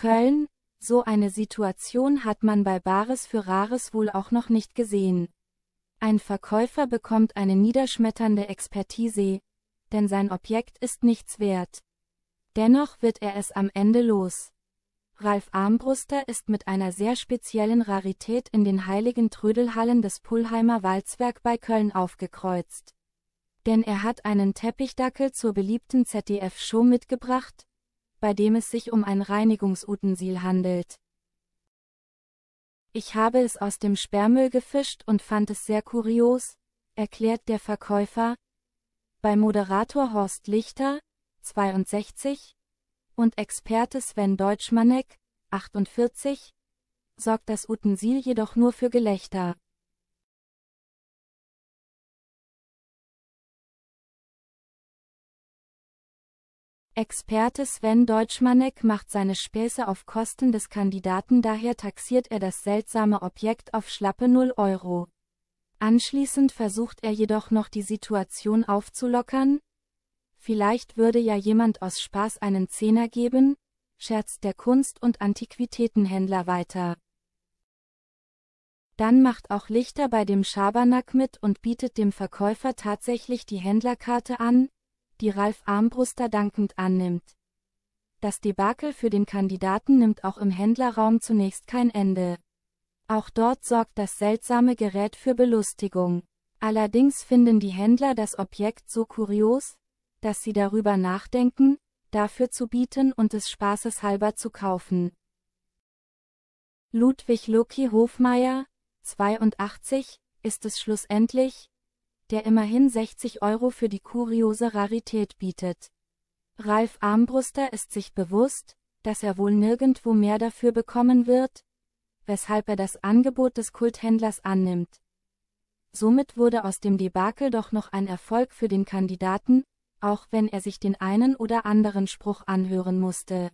Köln, so eine Situation hat man bei Bares für Rares wohl auch noch nicht gesehen. Ein Verkäufer bekommt eine niederschmetternde Expertise, denn sein Objekt ist nichts wert. Dennoch wird er es am Ende los. Ralf Armbruster ist mit einer sehr speziellen Rarität in den heiligen Trödelhallen des Pullheimer Walzwerk bei Köln aufgekreuzt. Denn er hat einen Teppichdackel zur beliebten ZDF-Show mitgebracht, bei dem es sich um ein Reinigungsutensil handelt. Ich habe es aus dem Sperrmüll gefischt und fand es sehr kurios, erklärt der Verkäufer, bei Moderator Horst Lichter, 62, und Experte Sven Deutschmanek, 48, sorgt das Utensil jedoch nur für Gelächter. Experte Sven Deutschmanek macht seine Späße auf Kosten des Kandidaten, daher taxiert er das seltsame Objekt auf schlappe 0 Euro. Anschließend versucht er jedoch noch die Situation aufzulockern. Vielleicht würde ja jemand aus Spaß einen Zehner geben, scherzt der Kunst- und Antiquitätenhändler weiter. Dann macht auch Lichter bei dem Schabernack mit und bietet dem Verkäufer tatsächlich die Händlerkarte an, die Ralf Armbruster dankend annimmt. Das Debakel für den Kandidaten nimmt auch im Händlerraum zunächst kein Ende. Auch dort sorgt das seltsame Gerät für Belustigung. Allerdings finden die Händler das Objekt so kurios, dass sie darüber nachdenken, dafür zu bieten und es spaßeshalber zu kaufen. Ludwig Lucky Hofmeier, 82, ist es schlussendlich, der immerhin 60 Euro für die kuriose Rarität bietet. Ralf Armbruster ist sich bewusst, dass er wohl nirgendwo mehr dafür bekommen wird, weshalb er das Angebot des Kulthändlers annimmt. Somit wurde aus dem Debakel doch noch ein Erfolg für den Kandidaten, auch wenn er sich den einen oder anderen Spruch anhören musste.